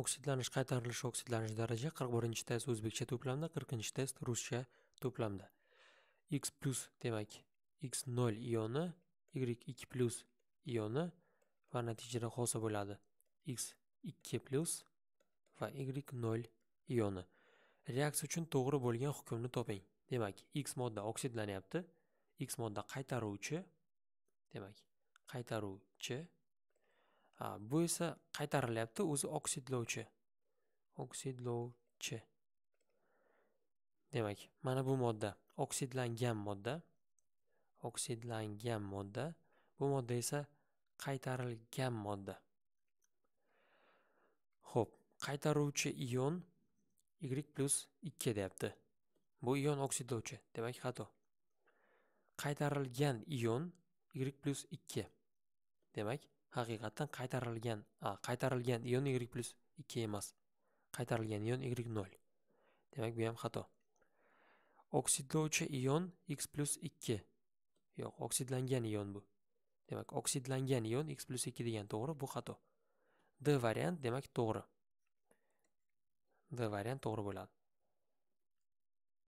oksidlanish qaytarilishi oksidlanish daraja qirq birinchi test o'zbekcha to'plamda qirqinchi test ruscha to'plamda x plus demak x nol ioni y ikki plus ioni va natijada hosil bo'ladi x ikki plus va y nol ioni reaksiya uchun to'g'ri bo'lgan hukmni toping demak x modda oksidlanyapti x modda qaytaruvchi demak qaytaruvchi bu esa qaytarilyapti o'zi oksidlovchi oksidlovchi demak mana bu modda oksidlangan modda oksidlangan modda bu modda esa qaytarilgan modda ho'p qaytaruvchi ion y plus ikki deyapti bu ion oksidlovchi demak xato qaytarilgan ion y plus ikki demak haqiqatdan qaytarilgan qaytarilgan ion y plus ikki emas qaytarilgan ion y nol demak bu ham xato oksidlovchi ion x plus ikki yo'q oksidlangan ion bu demak oksidlangan ion x plus ikki degan to'g'ri bu xato d variant demak to'g'ri d variant to'g'ri bo'ladi